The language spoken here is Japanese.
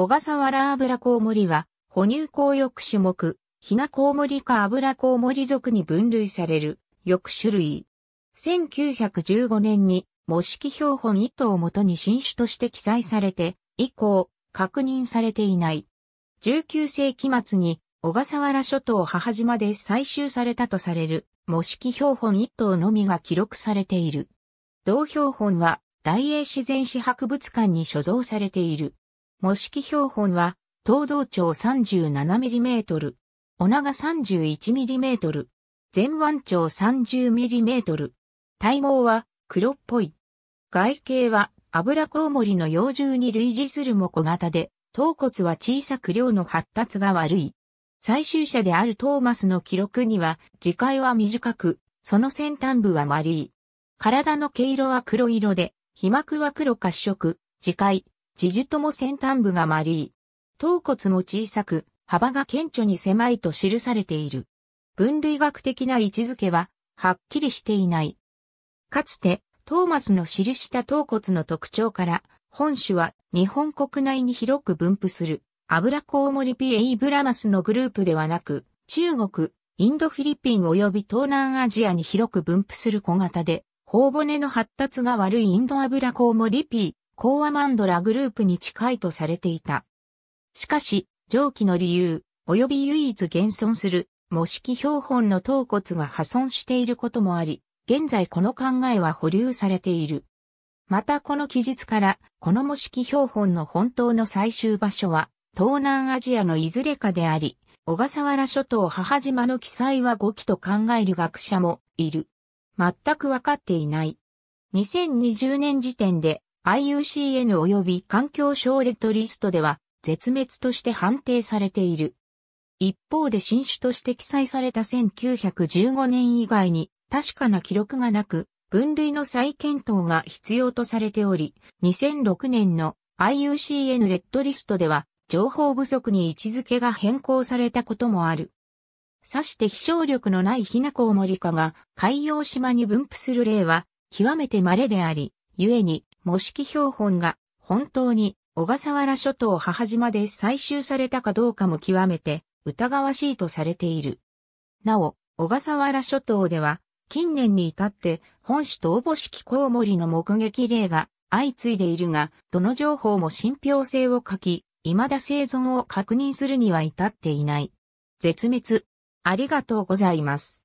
小笠原油コウモリは、哺乳口翼種目、ヒナコウモリか油コウモリ属に分類される、翼種類。1915年に、模式標本1頭をもとに新種として記載されて、以降、確認されていない。19世紀末に、小笠原諸島母島で採集されたとされる、模式標本1頭のみが記録されている。同標本は、大英自然史博物館に所蔵されている。模式標本は、東道長 37mm、お長 31mm、前腕長 30mm、体毛は黒っぽい。外形は油コウモリの幼獣に類似するも小型で、頭骨は小さく量の発達が悪い。最終者であるトーマスの記録には、磁界は短く、その先端部は丸い。体の毛色は黒色で、皮膜は黒褐色、磁界、ジジとも先端部が丸い。頭骨も小さく、幅が顕著に狭いと記されている。分類学的な位置づけは、はっきりしていない。かつて、トーマスの記した頭骨の特徴から、本種は日本国内に広く分布する、アブラコウモリピエイブラマスのグループではなく、中国、インドフィリピン及び東南アジアに広く分布する小型で、頬骨の発達が悪いインドアブラコウモリピコーアマンドラグループに近いとされていた。しかし、上記の理由、及び唯一現存する模式標本の頭骨が破損していることもあり、現在この考えは保留されている。またこの記述から、この模式標本の本当の最終場所は、東南アジアのいずれかであり、小笠原諸島母島の記載は5期と考える学者もいる。全くわかっていない。2020年時点で IUCN 及び環境省レッドリストでは絶滅として判定されている。一方で新種として記載された1915年以外に確かな記録がなく、分類の再検討が必要とされており、2006年の IUCN レッドリストでは情報不足に位置づけが変更されたこともある。さして飛翔力のないヒナコウモリカが海洋島に分布する例は極めて稀であり、故に模式標本が本当に小笠原諸島母島で採集されたかどうかも極めて疑わしいとされている。なお、小笠原諸島では近年に至って本種とおぼしきコウモリの目撃例が相次いでいるが、どの情報も信憑性を欠き、未だ生存を確認するには至っていない。絶滅。ありがとうございます。